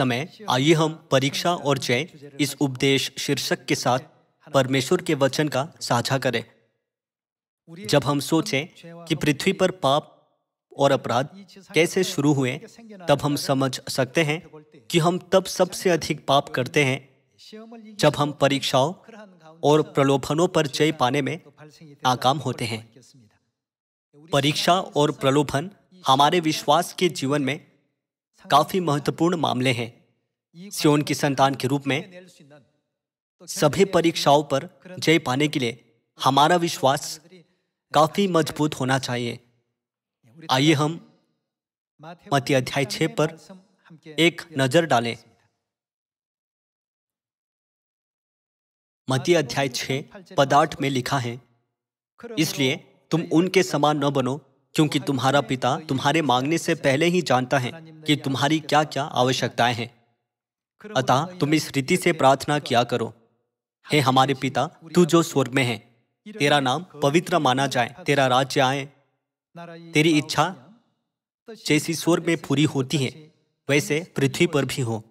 समय आइए हम परीक्षा और जय इस उपदेश शीर्षक के साथ परमेश्वर के वचन का साझा करें जब हम सोचें कि पृथ्वी पर पाप और अपराध कैसे शुरू हुए तब हम समझ सकते हैं कि हम तब सबसे अधिक पाप करते हैं जब हम परीक्षाओं और प्रलोभनों पर जय पाने में नाकाम होते हैं परीक्षा और प्रलोभन हमारे विश्वास के जीवन में काफी महत्वपूर्ण मामले हैं सियोन की संतान के रूप में सभी परीक्षाओं पर जय पाने के लिए हमारा विश्वास काफी मजबूत होना चाहिए आइए हम मत अध्याय छः पर एक नजर डालें मती अध्याय छे पदार्थ में लिखा है इसलिए तुम उनके समान न बनो क्योंकि तुम्हारा पिता तुम्हारे मांगने से पहले ही जानता है कि तुम्हारी क्या क्या आवश्यकताएं हैं अतः तुम इस रीति से प्रार्थना किया करो हे हमारे पिता तू जो स्वर्ग में है तेरा नाम पवित्र माना जाए तेरा राज्य आए तेरी इच्छा जैसी स्वर्ग में पूरी होती है वैसे पृथ्वी पर भी हो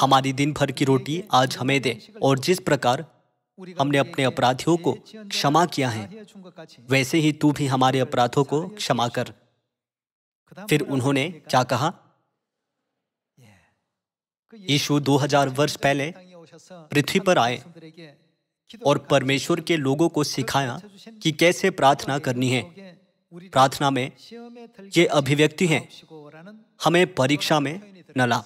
हमारी दिन भर की रोटी आज हमें दे और जिस प्रकार हमने अपने अपराधियों को क्षमा किया है वैसे ही तू भी हमारे तो अपराधों को क्षमा कर फिर उन्होंने क्या कहा यीशु 2000 वर्ष पहले पृथ्वी पर आए तो और परमेश्वर के लोगों को सिखाया कि कैसे प्रार्थना करनी है प्रार्थना में ये अभिव्यक्ति है हमें परीक्षा में न ला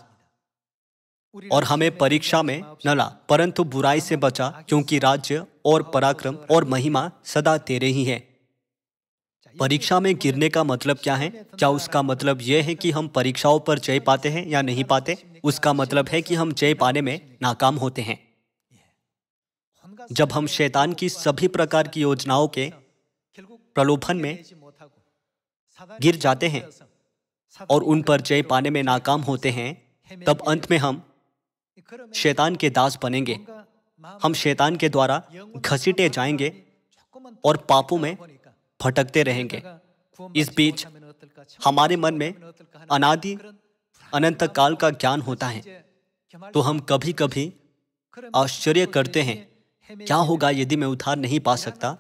और हमें परीक्षा में न ला परंतु बुराई से बचा क्योंकि राज्य और पराक्रम और महिमा सदा तेरे ही है परीक्षा में गिरने का मतलब क्या है क्या उसका मतलब यह है कि हम परीक्षाओं पर जय पाते हैं या नहीं पाते उसका मतलब है कि हम जय पाने में नाकाम होते हैं जब हम शैतान की सभी प्रकार की योजनाओं के प्रलोभन में गिर जाते हैं और उन पर जय पाने में नाकाम होते हैं तब अंत में हम शैतान के दास बनेंगे हम शैतान के द्वारा घसीटे जाएंगे और पापों में भटकते रहेंगे इस बीच हमारे मन में अनादि अनंत काल का ज्ञान होता है तो हम कभी कभी आश्चर्य करते हैं क्या होगा यदि मैं उधार नहीं पा सकता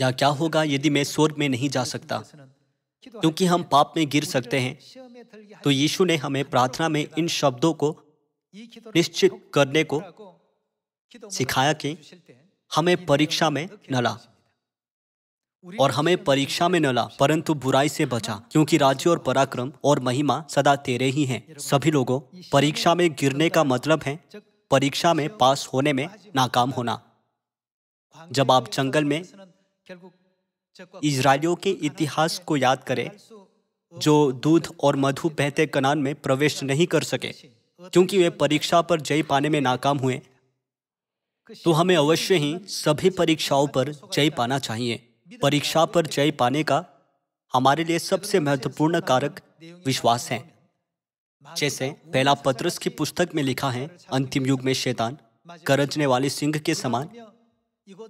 या क्या होगा यदि मैं स्वर्ग में नहीं जा सकता क्योंकि हम पाप में गिर सकते हैं तो यीशु ने हमें प्रार्थना में इन शब्दों को निश्चित करने को सिखाया कि हमें परीक्षा में न ला और हमें परीक्षा में न ला परंतु बुराई से बचा क्योंकि राज्य और पराक्रम और महिमा सदा तेरे ही हैं सभी लोगों परीक्षा में गिरने का मतलब है परीक्षा में पास होने में नाकाम होना जब आप जंगल में इसराइलियों के इतिहास को याद करें जो दूध और मधु बहते कनान में प्रवेश नहीं कर सके क्योंकि वे परीक्षा पर जय पाने में नाकाम हुए तो हमें अवश्य ही सभी परीक्षाओं पर जय पाना चाहिए परीक्षा पर जय पाने का हमारे लिए सबसे महत्वपूर्ण कारक विश्वास है जैसे पहला पत्रस की पुस्तक में लिखा है अंतिम युग में शैतान करजने वाले सिंह के समान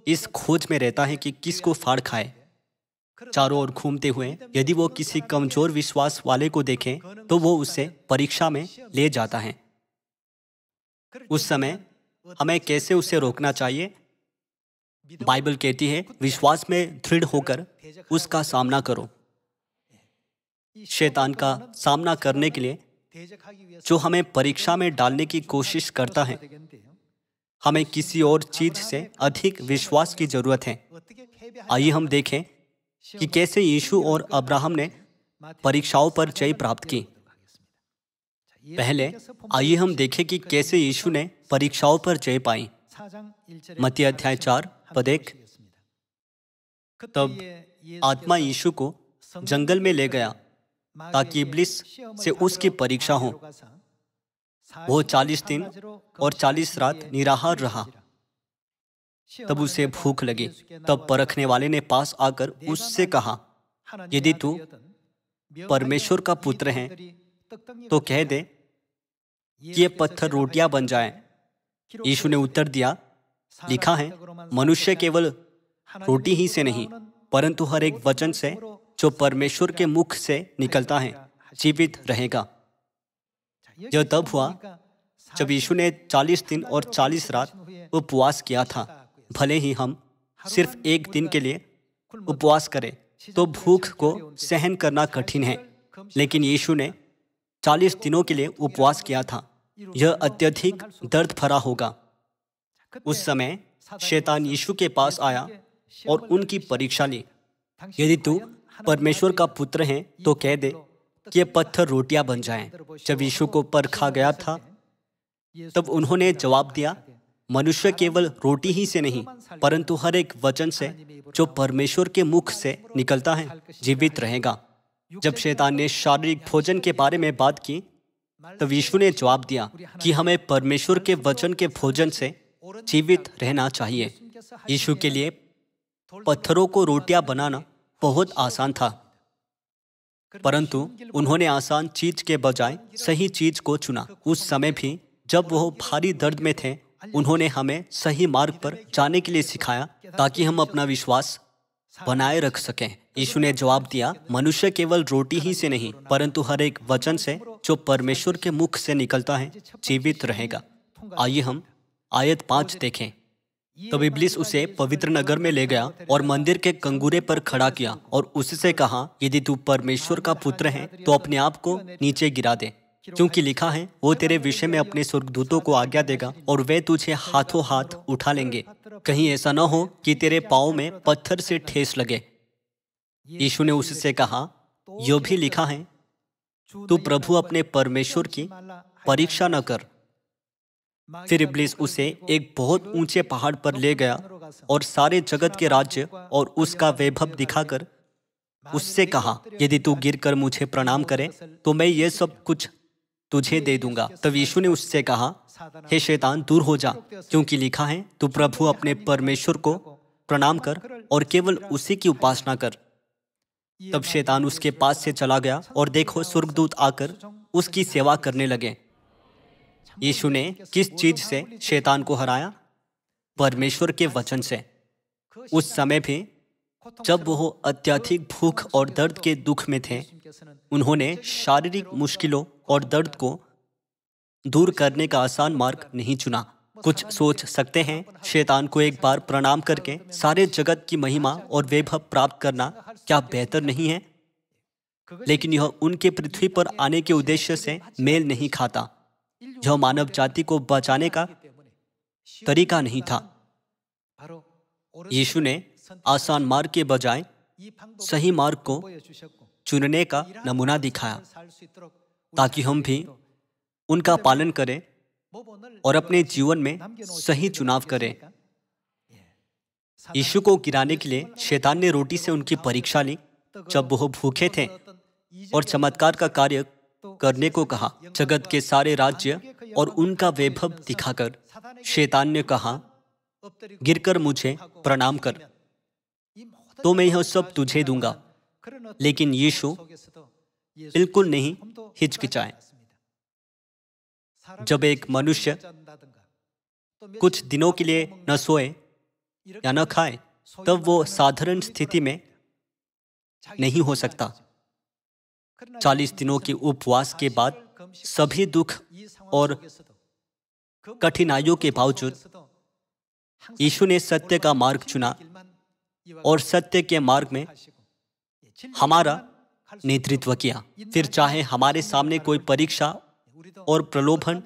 इस खोज में रहता है कि किसको फाड़ खाए चारों ओर घूमते हुए यदि वो किसी कमजोर विश्वास वाले को देखे तो वो उसे परीक्षा में ले जाता है उस समय हमें कैसे उसे रोकना चाहिए बाइबल कहती है विश्वास में दृढ़ होकर उसका सामना करो शैतान का सामना करने के लिए जो हमें परीक्षा में डालने की कोशिश करता है हमें किसी और चीज से अधिक विश्वास की जरूरत है आइए हम देखें कि कैसे यीशु और अब्राहम ने परीक्षाओं पर जय प्राप्त की पहले आइए हम देखें कि कैसे यीशु ने परीक्षाओं पर जय पाई मत अध्याय चार पद एक तब आत्मा यीशु को जंगल में ले गया ताकि इब्लिस से उसकी परीक्षा हो वो चालीस दिन और चालीस रात निराहार रहा तब उसे भूख लगी तब परखने वाले ने पास आकर उससे कहा यदि तू परमेश्वर का पुत्र है तो कह दे कि ये पत्थर रोटियां बन जाएं। यीशु ने उत्तर दिया लिखा है मनुष्य केवल रोटी ही से नहीं परंतु हर एक वचन से जो परमेश्वर के मुख से निकलता है जीवित रहेगा यह तब हुआ जब यीशु ने चालीस दिन और चालीस रात उपवास किया था भले ही हम सिर्फ एक दिन के लिए उपवास करें तो भूख को सहन करना कठिन है लेकिन यीशु ने चालीस दिनों के लिए उपवास किया था यह अत्यधिक दर्द भरा होगा उस समय शैतान यीशु के पास आया और उनकी परीक्षा ली यदि तू परमेश्वर का पुत्र है तो कह दे कि ये पत्थर रोटियां बन जाएं। जब यीशु को परखा गया था तब उन्होंने जवाब दिया मनुष्य केवल रोटी ही से नहीं परंतु हर एक वचन से जो परमेश्वर के मुख से निकलता है जीवित रहेगा जब शैतान ने शारीरिक भोजन के बारे में बात की तो यीशु ने जवाब दिया कि हमें परमेश्वर के वचन के भोजन से जीवित रहना चाहिए यीशु के लिए पत्थरों को रोटियां बनाना बहुत आसान था परंतु उन्होंने आसान चीज के बजाय सही चीज को चुना उस समय भी जब वह भारी दर्द में थे उन्होंने हमें सही मार्ग पर जाने के लिए सिखाया ताकि हम अपना विश्वास बनाए रख सकें यीशु ने जवाब दिया मनुष्य केवल रोटी ही से नहीं परंतु हर एक वचन से जो परमेश्वर के मुख से निकलता है जीवित रहेगा आइए हम आयत पांच देखें तब इब्लिस उसे पवित्र नगर में ले गया और मंदिर के कंगूरे पर खड़ा किया और उससे कहा यदि तू परमेश्वर का पुत्र है तो अपने आप को नीचे गिरा दे क्योंकि लिखा है वो तेरे विषय में अपने स्वर्गदूतों को आज्ञा देगा और वे तुझे हाथों हाथ उठा लेंगे कहीं ऐसा न हो कि तेरे पाओ में पत्थर से ठेस लगे यीशु ने उससे कहा यो भी लिखा है तू प्रभु अपने परमेश्वर की परीक्षा न कर फिर इब्लिस उसे एक बहुत ऊंचे पहाड़ पर ले गया और सारे जगत के राज्य और उसका वैभव दिखाकर उससे कहा यदि तू गिरकर मुझे प्रणाम करे तो मैं ये सब कुछ तुझे दे दूंगा तब यीशु ने उससे कहा हे शैतान दूर हो जा क्योंकि लिखा है तू प्रभु अपने परमेश्वर को प्रणाम कर और केवल उसी की उपासना कर तब शैतान उसके पास से चला गया और देखो स्वर्गदूत आकर उसकी सेवा करने लगे यीशु ने किस चीज से शैतान को हराया परमेश्वर के वचन से उस समय भी जब वह अत्याधिक भूख और दर्द के दुख में थे उन्होंने शारीरिक मुश्किलों और दर्द को दूर करने का आसान मार्ग नहीं चुना कुछ सोच सकते हैं शैतान को एक बार प्रणाम करके सारे जगत की महिमा और वैभव प्राप्त करना क्या बेहतर नहीं है लेकिन यह उनके पृथ्वी पर आने के उद्देश्य से मेल नहीं खाता यह मानव जाति को बचाने का तरीका नहीं था यीशु ने आसान मार्ग के बजाय सही मार्ग को चुनने का नमूना दिखाया ताकि हम भी उनका पालन करें और अपने जीवन में सही चुनाव करें यीशु को गिराने के लिए शैतान ने रोटी से उनकी परीक्षा ली जब वह भूखे थे और चमत्कार का कार्य करने को कहा जगत के सारे राज्य और उनका वैभव दिखाकर शैतान ने कहा गिरकर मुझे प्रणाम कर तो मैं यह सब तुझे दूंगा लेकिन यीशु बिल्कुल नहीं हिचकिचाए जब एक मनुष्य कुछ दिनों के लिए न सोए या न खाए तब वो साधारण स्थिति में नहीं हो सकता चालीस दिनों के उपवास के बाद सभी दुख और कठिनाइयों के बावजूद यीशु ने सत्य का मार्ग चुना और सत्य के मार्ग में हमारा नेतृत्व किया फिर चाहे हमारे सामने कोई परीक्षा और प्रलोभन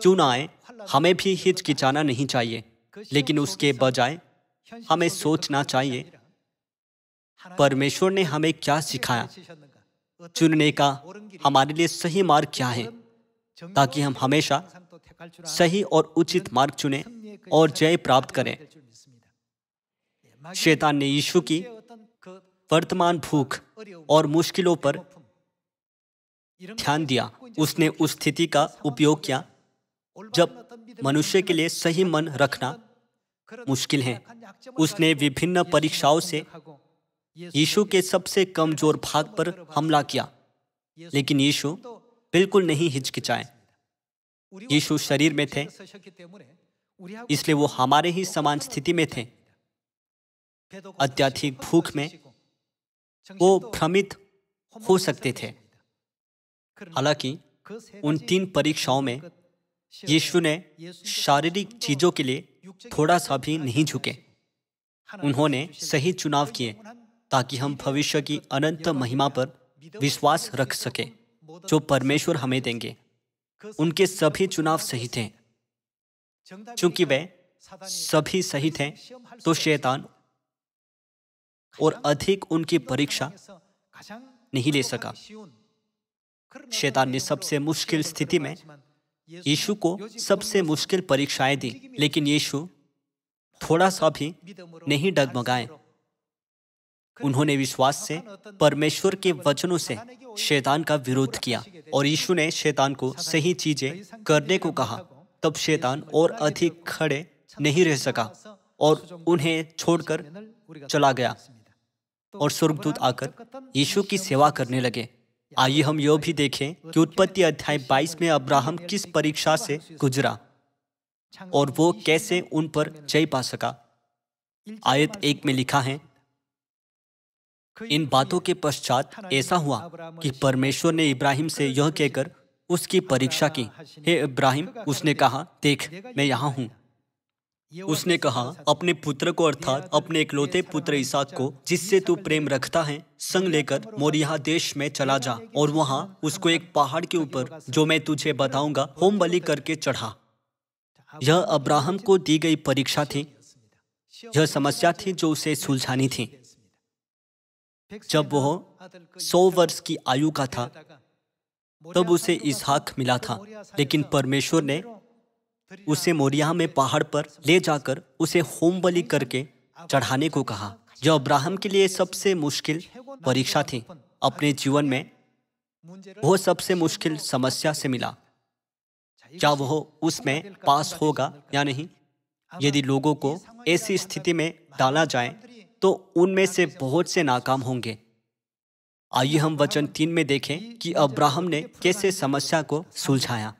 क्यों ना आए हमें भी हिचकिचाना नहीं चाहिए लेकिन उसके बजाय हमें सोचना चाहिए परमेश्वर ने हमें क्या सिखाया चुनने का हमारे लिए सही मार्ग क्या है ताकि हम हमेशा सही और उचित मार्ग चुने और जय प्राप्त करें शैतान ने यीशु की वर्तमान भूख और मुश्किलों पर ध्यान दिया उसने उस स्थिति का उपयोग किया जब मनुष्य के लिए सही मन रखना मुश्किल है उसने विभिन्न परीक्षाओं से यीशु के सबसे कमजोर भाग पर हमला किया लेकिन यीशु बिल्कुल नहीं हिचकिचाए यीशु शरीर में थे इसलिए वो हमारे ही समान स्थिति में थे अत्याधिक भूख में वो भ्रमित हो सकते थे हालांकि उन तीन परीक्षाओं में यीशु ने शारीरिक चीजों के लिए थोड़ा सा भी नहीं झुके उन्होंने सही चुनाव किए ताकि हम भविष्य की अनंत महिमा पर विश्वास रख सके जो परमेश्वर हमें देंगे उनके सभी चुनाव सही थे क्योंकि वे सभी सही थे तो शैतान और अधिक उनकी परीक्षा नहीं ले सका शैतान ने सबसे मुश्किल स्थिति में यीशु को सबसे मुश्किल परीक्षाएं दी लेकिन यीशु थोड़ा सा भी नहीं डगमगाए उन्होंने विश्वास से परमेश्वर के वचनों से शैतान का विरोध किया और यीशु ने शैतान को सही चीजें करने को कहा तब शैतान और अधिक खड़े नहीं रह सका और उन्हें छोड़कर चला गया तो और स्वर्गदूत आकर यीशु की सेवा करने लगे आइए हम यह भी देखें तो कि उत्पत्ति अध्याय 22 में अब्राहम किस परीक्षा से गुजरा और वो कैसे उन पर जय पा सका आयत एक में लिखा है इन बातों के पश्चात ऐसा हुआ कि परमेश्वर ने इब्राहिम से यह कहकर उसकी परीक्षा की हे इब्राहिम उसने कहा देख मैं यहाँ हूँ उसने कहा अपने पुत्र को अर्थात अपने इकलौते पुत्र ईसाक को जिससे तू प्रेम रखता है तो संग लेकर मोरिया देश में चला जा और वहाँ तो उसको एक पहाड़ के तो ऊपर जो मैं तुझे बताऊंगा होम बलि करके चढ़ा यह अब्राहम को दी गई परीक्षा थी यह समस्या थी जो उसे सुलझानी थी जब वह सौ वर्ष की आयु का था तब उसे इसहाक मिला था लेकिन परमेश्वर ने उसे मोरिया में पहाड़ पर ले जाकर उसे होम बलि करके चढ़ाने को कहा जो अब्राहम के लिए सबसे मुश्किल परीक्षा थी अपने जीवन में वह सबसे मुश्किल समस्या से मिला क्या वह उसमें पास होगा या नहीं यदि लोगों को ऐसी स्थिति में डाला जाए तो उनमें से बहुत से नाकाम होंगे आइए हम वचन तीन में देखें कि अब्राहम ने कैसे समस्या को सुलझाया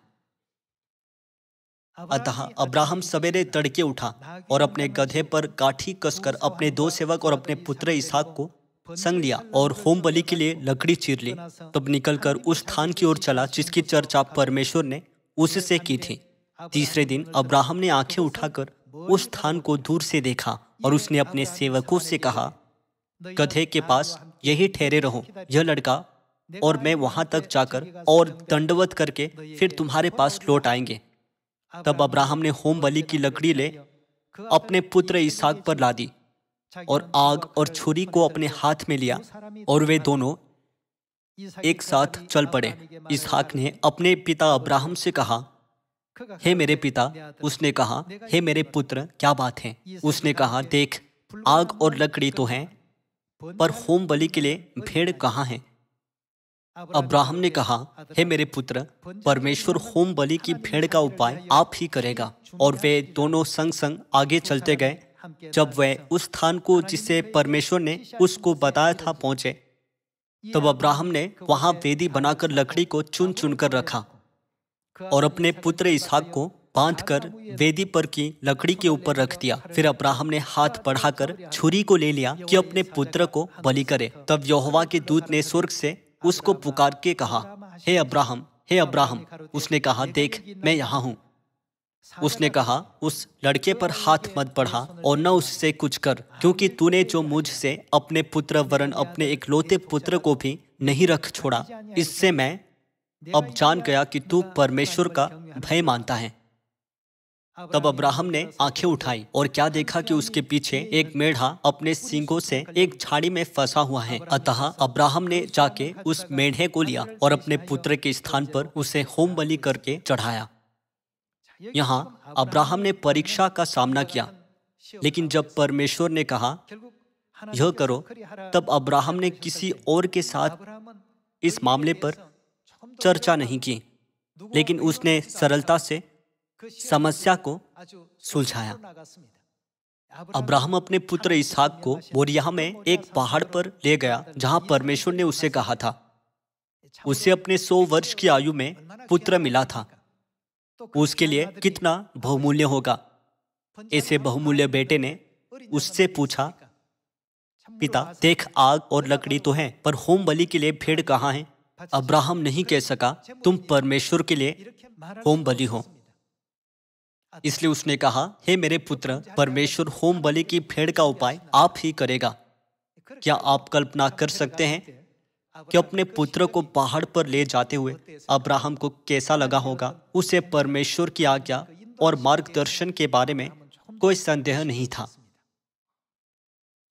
अतः अब्राहम सवेरे तड़के उठा और अपने गधे पर काठी कसकर अपने दो सेवक और अपने पुत्र इसहाक को संग लिया और होम बलि के लिए लकड़ी चीर ली तब निकलकर उस स्थान की ओर चला जिसकी चर्चा परमेश्वर ने उससे की थी तीसरे दिन अब्राहम ने आंखें उठाकर उस स्थान को दूर से देखा और उसने अपने सेवकों से कहा गधे के पास यही ठहरे रहो यह लड़का और मैं वहां तक जाकर और दंडवत करके फिर तुम्हारे पास लौट आएंगे तब अब्राहम ने होम बलि की लकड़ी ले अपने पुत्र इसहाक पर ला दी और आग और छुरी को अपने हाथ में लिया और वे दोनों एक साथ चल पड़े इसहाक ने अपने पिता अब्राहम से कहा हे मेरे पिता उसने कहा हे मेरे पुत्र क्या बात है उसने कहा देख आग और लकड़ी तो है पर होम बलि के लिए भेड़ कहाँ है अब्राहम ने कहा हे मेरे पुत्र परमेश्वर होम बलि की भेड़ का उपाय आप ही करेगा और वे दोनों संग संग आगे चलते गए जब वे उस स्थान को जिसे परमेश्वर ने उसको बताया था पहुंचे तब अब्राहम ने वहां वेदी बनाकर लकड़ी को चुन चुन कर रखा और अपने पुत्र इसहाक को बांध कर वेदी पर की लकड़ी के ऊपर रख दिया फिर अब्राहम ने हाथ बढ़ाकर छुरी को ले लिया कि अपने पुत्र को बलि करे तब यहोवा के दूत ने स्वर्ग से उसको पुकार के कहा हे अब्राहम हे अब्राहम उसने कहा देख मैं यहाँ हूँ उसने कहा उस लड़के पर हाथ मत बढ़ा और न उससे कुछ कर क्योंकि तूने जो मुझसे अपने पुत्र वरन अपने एक लोते पुत्र को भी नहीं रख छोड़ा इससे मैं अब जान गया कि तू परमेश्वर का भय मानता है तब अब्राहम ने आंखें उठाई और क्या देखा कि उसके पीछे एक मेढ़ा अपने सींगों से एक झाड़ी में फंसा हुआ है अतः अब्राहम ने जाके उस मेढ़े को लिया और अपने पुत्र के स्थान पर उसे होम बलि करके चढ़ाया यहाँ अब्राहम ने परीक्षा का सामना किया लेकिन जब परमेश्वर ने कहा यह करो तब अब्राहम ने किसी और के साथ इस मामले पर चर्चा नहीं की लेकिन उसने सरलता से समस्या को सुलझाया अब्राहम अपने पुत्र इसहाक को बोरिया में एक पहाड़ पर ले गया जहां परमेश्वर ने उसे कहा था उसे अपने सौ वर्ष की आयु में पुत्र मिला था उसके लिए कितना बहुमूल्य होगा ऐसे बहुमूल्य बेटे ने उससे पूछा पिता देख आग और लकड़ी तो है पर होम बलि के लिए भेड़ कहाँ है अब्राहम नहीं कह सका तुम परमेश्वर के लिए होम बलि हो इसलिए उसने कहा हे मेरे पुत्र परमेश्वर होम बलि की भेड़ का उपाय आप ही करेगा क्या आप कल्पना कर सकते हैं कि अपने पुत्र को पहाड़ पर ले जाते हुए अब्राहम को कैसा लगा होगा उसे परमेश्वर की आज्ञा और मार्गदर्शन के बारे में कोई संदेह नहीं था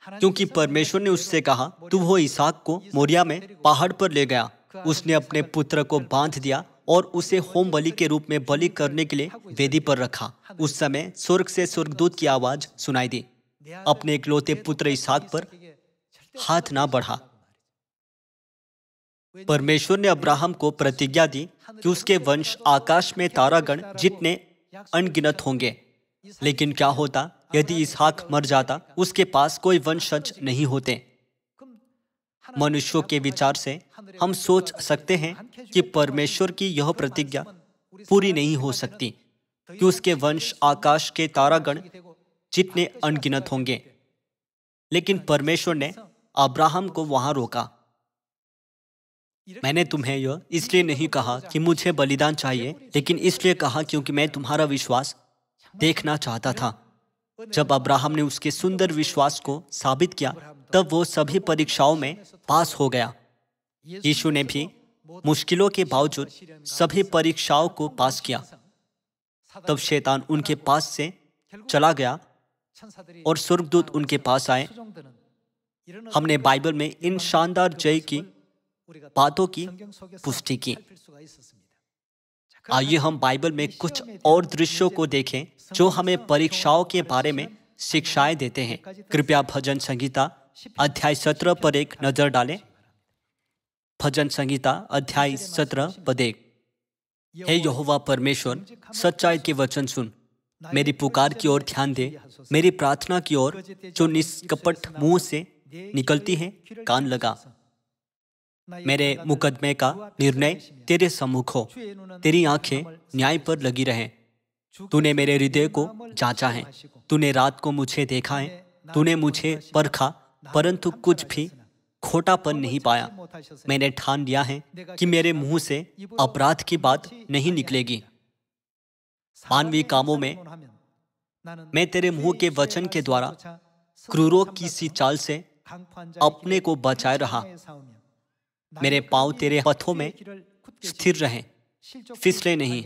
क्योंकि परमेश्वर ने उससे कहा तू वो इसाक को मोरिया में पहाड़ पर ले गया उसने अपने पुत्र को बांध दिया और उसे होम बलि के रूप में बलि करने के लिए वेदी पर रखा उस समय स्वर्ग से स्वर्गदूत की आवाज सुनाई दी अपने इकलौते पुत्र इसाक पर हाथ ना बढ़ा परमेश्वर ने अब्राहम को प्रतिज्ञा दी कि उसके वंश आकाश में तारागण जितने अनगिनत होंगे लेकिन क्या होता यदि इसहाक मर जाता उसके पास कोई वंशज नहीं होते मनुष्यों के विचार से हम सोच सकते हैं कि परमेश्वर की यह प्रतिज्ञा पूरी नहीं हो सकती कि उसके वंश आकाश के तारागण जितने अनगिनत होंगे लेकिन परमेश्वर ने अब्राहम को वहां रोका मैंने तुम्हें यह इसलिए नहीं कहा कि मुझे बलिदान चाहिए लेकिन इसलिए कहा क्योंकि मैं तुम्हारा विश्वास देखना चाहता था जब अब्राहम ने उसके सुंदर विश्वास को साबित किया तब वो सभी परीक्षाओं में पास हो गया यीशु ने भी मुश्किलों के बावजूद सभी परीक्षाओं को पास किया तब शैतान उनके पास से चला गया और स्वर्गदूत उनके पास आए हमने बाइबल में इन शानदार जय की बातों की पुष्टि की आइए हम बाइबल में कुछ और दृश्यों को देखें जो हमें परीक्षाओं के बारे में शिक्षाएं देते हैं कृपया भजन संहिता अध्याय सत्र पर एक नजर डालें भजन संहिता अध्याय सत्रह पद एक हे यहोवा परमेश्वर सच्चाई के वचन सुन मेरी पुकार की ओर ध्यान दे मेरी प्रार्थना की ओर जो निष्कपट मुंह से निकलती है कान लगा मेरे मुकदमे का निर्णय तेरे सम्मुख हो तेरी आंखें न्याय पर लगी रहें तूने मेरे हृदय को जांचा है तूने रात को मुझे देखा है तूने मुझे परखा परंतु कुछ भी खोटापन नहीं पाया मैंने ठान लिया है कि मेरे मुंह से अपराध की बात नहीं निकलेगी मानवीय कामों में मैं तेरे मुंह के वचन के द्वारा क्रूरों की सी चाल से अपने को बचाए रहा मेरे पांव तेरे पथों में स्थिर रहे फिसले नहीं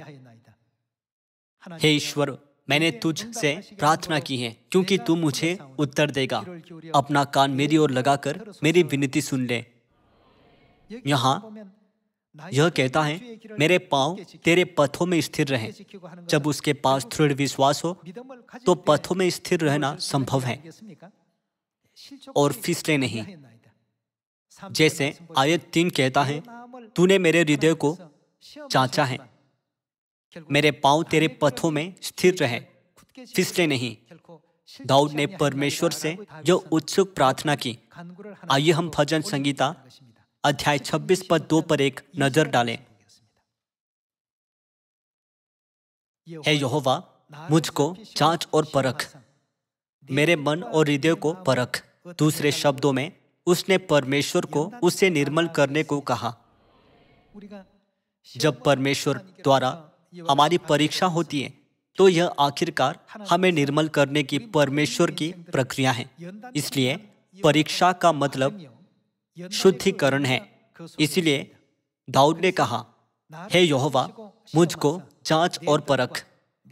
हे ईश्वर मैंने तुझ से प्रार्थना की है क्योंकि तू मुझे उत्तर देगा अपना कान मेरी ओर लगाकर मेरी विनती सुन ले यहाँ यह कहता है मेरे पांव तेरे पथों में स्थिर रहे जब उसके पास दृढ़ विश्वास हो तो पथों में स्थिर रहना संभव है और फिसले नहीं जैसे आयत तीन कहता है तूने मेरे हृदय को चाचा है मेरे पांव तेरे पथों में स्थिर रहे फिसले नहीं दाऊद ने परमेश्वर से जो उत्सुक प्रार्थना की आइए हम भजन संगीता अध्याय 26 पद दो पर एक नजर डालें हे यहोवा मुझको जांच और परख मेरे मन और हृदय को परख दूसरे शब्दों में उसने परमेश्वर को उसे निर्मल करने को कहा जब परमेश्वर द्वारा हमारी परीक्षा होती है तो यह आखिरकार हमें निर्मल करने की परमेश्वर की प्रक्रिया है इसलिए परीक्षा का मतलब शुद्धिकरण है इसलिए दाऊद ने कहा हे यहोवा मुझको जांच और परख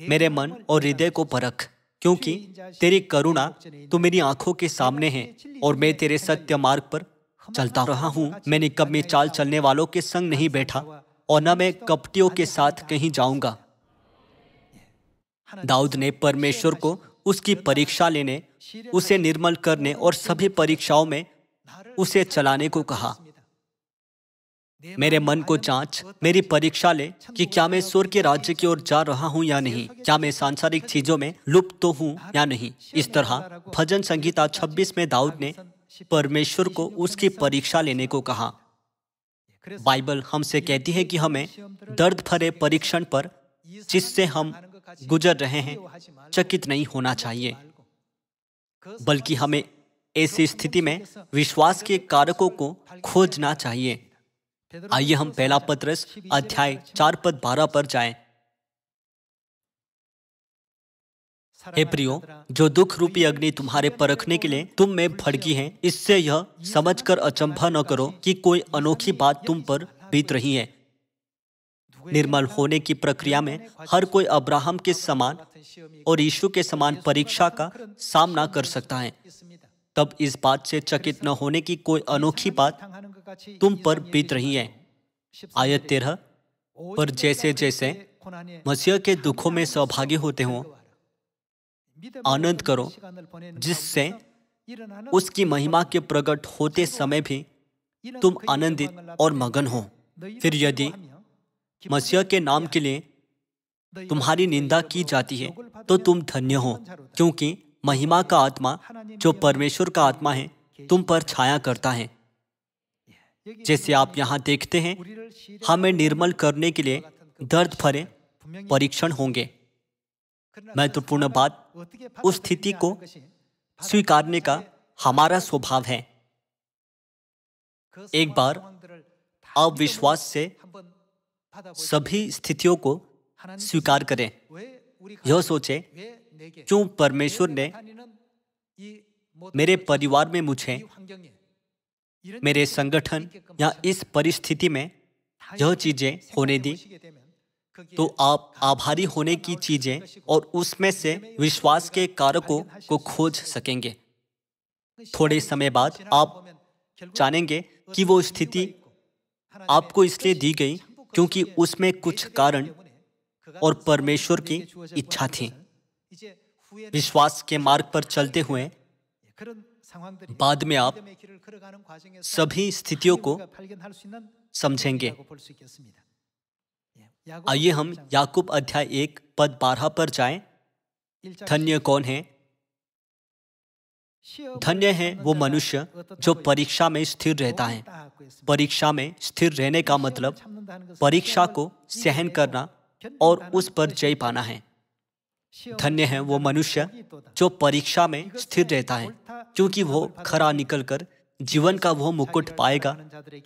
मेरे मन और हृदय को परख क्योंकि तेरी करुणा तो मेरी आंखों के सामने है और मैं तेरे सत्य मार्ग पर चलता रहा हूँ मैंने कब चाल चलने वालों के संग नहीं बैठा और न मैं कपटियों के साथ कहीं जाऊंगा दाऊद ने परमेश्वर को उसकी परीक्षा लेने उसे निर्मल करने और सभी परीक्षाओं में उसे चलाने को कहा मेरे मन को जांच, मेरी परीक्षा ले कि क्या मैं स्वर के राज्य की ओर जा रहा हूँ या नहीं क्या मैं सांसारिक चीजों में लुप्त तो हूँ या नहीं इस तरह भजन संगीता 26 में दाऊद ने परमेश्वर को उसकी परीक्षा लेने को कहा बाइबल हमसे कहती है कि हमें दर्द भरे परीक्षण पर जिससे हम गुजर रहे हैं चकित नहीं होना चाहिए बल्कि हमें ऐसी स्थिति में विश्वास के कारकों को खोजना चाहिए आइए हम पहला पत्रस अध्याय चार पद बारह पर जाएं। हे प्रियो जो दुख रूपी अग्नि तुम्हारे परखने के लिए तुम में भड़की है इससे यह समझकर अचंभा न करो कि कोई अनोखी बात तुम पर बीत रही है निर्मल होने की प्रक्रिया में हर कोई अब्राहम के समान और यीशु के समान परीक्षा का सामना कर सकता है तब इस बात से चकित न होने की कोई अनोखी बात तुम पर बीत रही है आयत तेरह पर जैसे जैसे मसीह के हाँ, दुखों में सहभागी होते हो तो आनंद करो जिससे तो उसकी महिमा के प्रकट होते अच्छा, समय भी तुम आनंदित और मगन हो फिर यदि मसीह के नाम के लिए तुम्हारी निंदा की तो जाती है तो तुम धन्य हो क्योंकि महिमा का आत्मा जो परमेश्वर का आत्मा है तुम पर छाया करता है जैसे आप यहाँ देखते हैं हमें निर्मल करने के लिए दर्द भरे परीक्षण होंगे महत्वपूर्ण बात उस स्थिति को स्वीकारने का हमारा स्वभाव है एक बार अविश्वास से सभी स्थितियों को स्वीकार करें यह सोचे क्यों परमेश्वर ने मेरे परिवार में मुझे मेरे संगठन या इस परिस्थिति में यह चीज़ें होने दी तो आप आभारी होने की चीज़ें और उसमें से विश्वास के कारकों को खोज सकेंगे थोड़े समय बाद आप जानेंगे कि वो स्थिति आपको इसलिए दी गई क्योंकि उसमें कुछ कारण और परमेश्वर की इच्छा थी विश्वास के मार्ग पर चलते हुए बाद में आप सभी स्थितियों को समझेंगे आइए हम याकूब अध्याय एक पद बारह पर जाएं। धन्य कौन है धन्य है वो मनुष्य जो परीक्षा में स्थिर रहता है परीक्षा में स्थिर रहने का मतलब परीक्षा को सहन करना और उस पर जय पाना है धन्य है वो मनुष्य जो परीक्षा में स्थिर रहता है क्योंकि वो खरा निकलकर जीवन का वह मुकुट पाएगा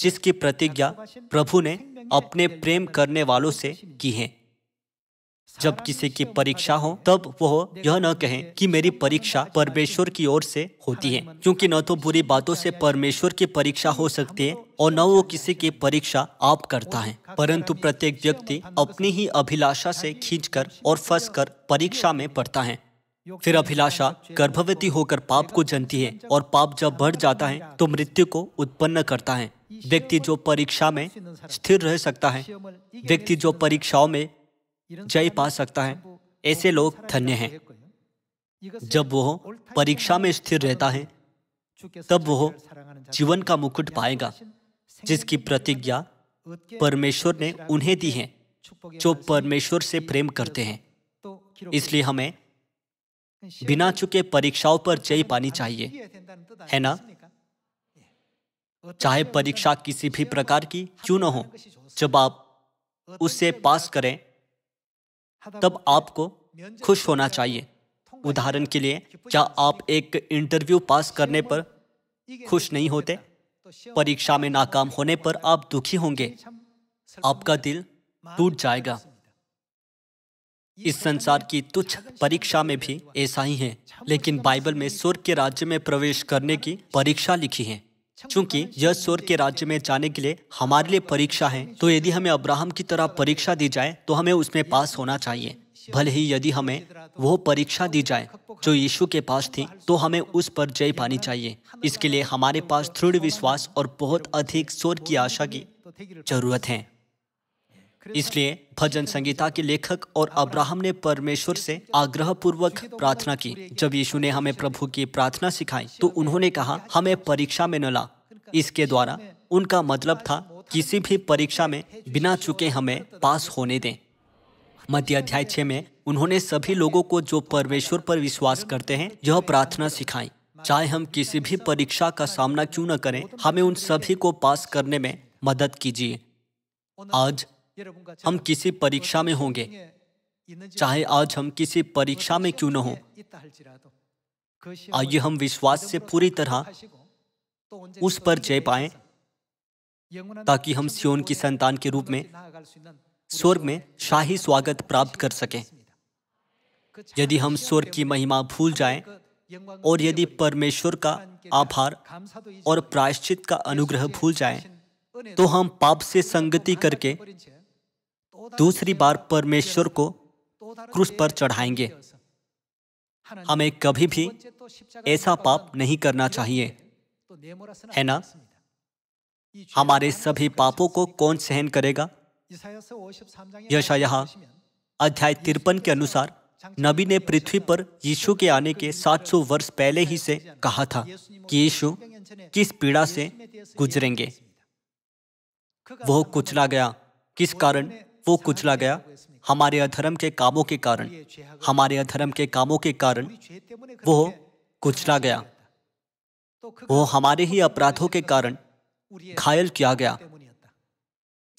जिसकी प्रतिज्ञा प्रभु ने अपने प्रेम करने वालों से की है जब किसी की परीक्षा हो तब वह यह न कहें कि मेरी परीक्षा परमेश्वर की ओर से होती है क्योंकि न तो बुरी बातों से परमेश्वर की परीक्षा हो सकती है और न वो किसी की परीक्षा आप करता है परंतु प्रत्येक व्यक्ति अपनी ही अभिलाषा से खींचकर और फंसकर परीक्षा में पड़ता है फिर अभिलाषा गर्भवती होकर पाप को जनती है और पाप जब बढ़ जाता है तो मृत्यु को उत्पन्न करता है व्यक्ति जो परीक्षा में स्थिर रह सकता है व्यक्ति जो परीक्षाओं में जय पा सकता है ऐसे लोग धन्य हैं जब वह परीक्षा में स्थिर रहता है तब वह जीवन का मुकुट पाएगा जिसकी प्रतिज्ञा परमेश्वर ने उन्हें दी है जो परमेश्वर से प्रेम करते हैं इसलिए हमें बिना चुके परीक्षाओं पर जय पानी चाहिए है ना चाहे परीक्षा किसी भी प्रकार की क्यों न हो जब आप उससे पास करें तब आपको खुश होना चाहिए उदाहरण के लिए क्या आप एक इंटरव्यू पास करने पर खुश नहीं होते परीक्षा में नाकाम होने पर आप दुखी होंगे आपका दिल टूट जाएगा इस संसार की तुच्छ परीक्षा में भी ऐसा ही है लेकिन बाइबल में स्वर्ग के राज्य में प्रवेश करने की परीक्षा लिखी है क्योंकि यह स्वर्ग के राज्य में जाने के लिए हमारे लिए परीक्षा है तो यदि हमें अब्राहम की तरह परीक्षा दी जाए तो हमें उसमें पास होना चाहिए भले ही यदि हमें वो परीक्षा दी जाए जो यीशु के पास थी तो हमें उस पर जय पानी चाहिए इसके लिए हमारे पास दृढ़ विश्वास और बहुत अधिक स्वर की आशा की जरूरत है इसलिए भजन संगीता के लेखक और अब्राहम ने परमेश्वर से आग्रह पूर्वक प्रार्थना की जब यीशु ने हमें प्रभु की प्रार्थना सिखाई तो उन्होंने कहा हमें परीक्षा में न ला इसके द्वारा उनका मतलब था किसी भी परीक्षा में बिना चुके हमें पास होने दें मध्य अध्याय छः में उन्होंने सभी लोगों को जो परमेश्वर पर विश्वास करते हैं यह प्रार्थना सिखाई चाहे हम किसी भी परीक्षा का सामना क्यों न करें हमें उन सभी को पास करने में मदद कीजिए आज हम किसी परीक्षा में होंगे चाहे आज हम किसी परीक्षा में क्यों न हो आइए हम विश्वास से पूरी तरह उस पर जय पाए ताकि हम सियोन की संतान के रूप में स्वर्ग में शाही स्वागत प्राप्त कर सकें यदि हम स्वर्ग की महिमा भूल जाएं और यदि परमेश्वर का आभार और प्रायश्चित का अनुग्रह भूल जाएं, तो हम पाप से संगति करके दूसरी बार परमेश्वर को क्रूस पर चढ़ाएंगे हमें कभी भी ऐसा पाप नहीं करना चाहिए है ना हमारे सभी पापों को कौन सहन करेगा यशाया अध्याय तिरपन के अनुसार नबी ने पृथ्वी पर यीशु के आने के 700 वर्ष पहले ही से कहा था कि यीशु किस पीड़ा से गुजरेंगे वह कुचला गया किस कारण वो कुचला गया हमारे अधर्म के कामों के कारण हमारे अधर्म के कामों के कारण वो कुचला गया वो हमारे ही अपराधों के कारण घायल किया गया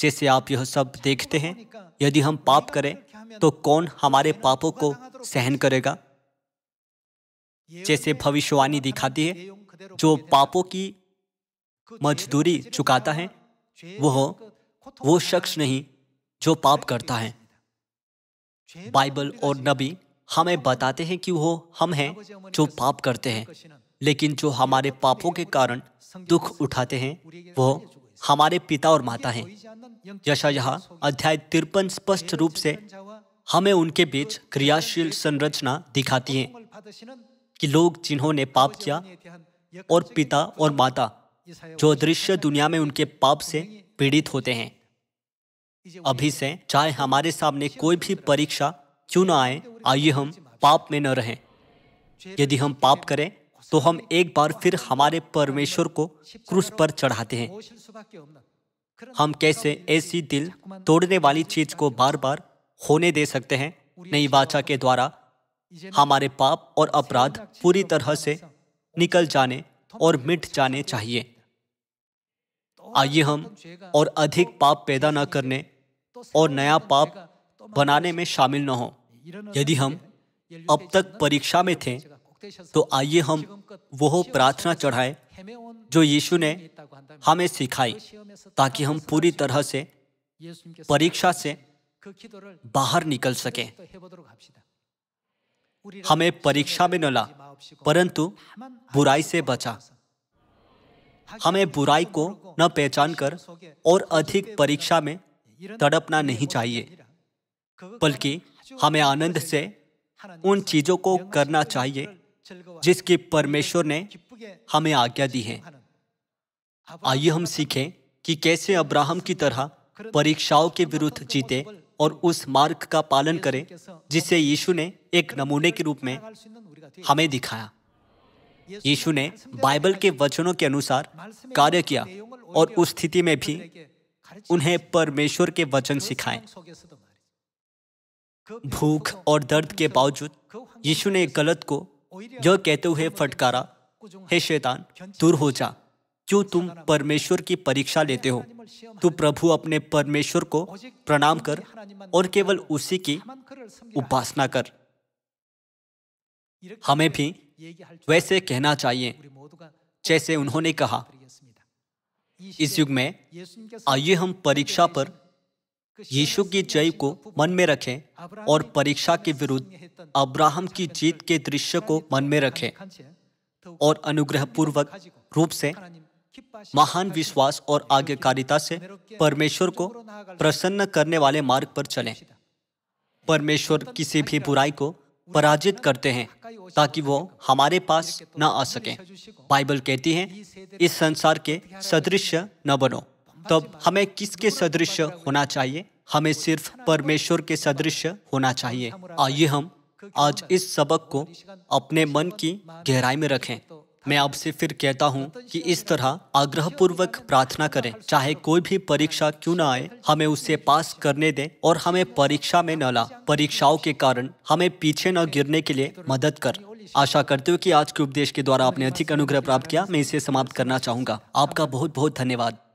जैसे आप यह सब देखते हैं यदि हम पाप करें तो कौन हमारे पापों को सहन करेगा जैसे भविष्यवाणी दिखाती है जो पापों की मजदूरी चुकाता है वह वो, वो शख्स नहीं जो पाप करता है बाइबल और नबी हमें बताते हैं कि वो हम हैं जो पाप करते हैं लेकिन जो हमारे पापों के कारण दुख उठाते हैं वो हमारे पिता और माता हैं यहाँ अध्याय तिरपन स्पष्ट रूप से हमें उनके बीच क्रियाशील संरचना दिखाती है कि लोग जिन्होंने पाप किया और पिता और माता जो दृश्य दुनिया में उनके पाप से पीड़ित होते हैं अभी से चाहे हमारे सामने तो कोई भी परीक्षा क्यों ना आए तो आइए हम पाप में न रहें यदि हम पाप करें तो हम एक बार फिर हमारे परमेश्वर को क्रूस पर चढ़ाते हैं हम कैसे ऐसी दिल तोड़ने वाली चीज को बार बार होने दे सकते हैं नई वाचा के द्वारा हमारे पाप और अपराध पूरी तरह से निकल जाने और मिट जाने चाहिए आइए हम और अधिक पाप पैदा न करने और नया पाप बनाने में शामिल न हो यदि हम अब तक परीक्षा में थे तो आइए हम वह प्रार्थना चढ़ाए जो यीशु ने हमें सिखाई ताकि हम पूरी तरह से परीक्षा से बाहर निकल सके हमें परीक्षा में न ला परंतु बुराई से बचा हमें बुराई को न पहचान कर और अधिक परीक्षा में तड़पना नहीं चाहिए बल्कि हमें आनंद से उन चीजों को करना चाहिए जिसकी परमेश्वर ने हमें आज्ञा दी है आइए हम सीखें कि कैसे अब्राहम की तरह परीक्षाओं के विरुद्ध जीते और उस मार्ग का पालन करें जिसे यीशु ने एक नमूने के रूप में हमें दिखाया यीशु ने बाइबल के वचनों के अनुसार कार्य किया और उस स्थिति में भी उन्हें परमेश्वर के वचन सिखाए भूख और दर्द के बावजूद यीशु ने गलत को जो कहते हुए फटकारा हे शैतान दूर हो जा क्यों तुम परमेश्वर की परीक्षा लेते हो तू प्रभु अपने परमेश्वर को प्रणाम कर और केवल उसी की उपासना कर हमें भी वैसे कहना चाहिए जैसे उन्होंने कहा इस युग में आइए हम परीक्षा पर यीशु की जय को मन में रखें और परीक्षा के विरुद्ध अब्राहम की जीत के दृश्य को मन में रखें और अनुग्रह पूर्वक रूप से महान विश्वास और आज्ञाकारिता से परमेश्वर को प्रसन्न करने वाले मार्ग पर चलें परमेश्वर किसी भी बुराई को पराजित करते हैं ताकि वो हमारे पास न आ सकें बाइबल कहती है इस संसार के सदृश न बनो तब तो हमें किसके सदृश होना चाहिए हमें सिर्फ परमेश्वर के सदृश होना चाहिए आइए हम आज इस सबक को अपने मन की गहराई में रखें मैं आपसे फिर कहता हूँ कि इस तरह आग्रह पूर्वक प्रार्थना करें चाहे कोई भी परीक्षा क्यों ना आए हमें उससे पास करने दें और हमें परीक्षा में न ला परीक्षाओं के कारण हमें पीछे न गिरने के लिए मदद कर आशा करते हो कि आज के उपदेश के द्वारा आपने अधिक अनुग्रह प्राप्त किया मैं इसे समाप्त करना चाहूँगा आपका बहुत बहुत धन्यवाद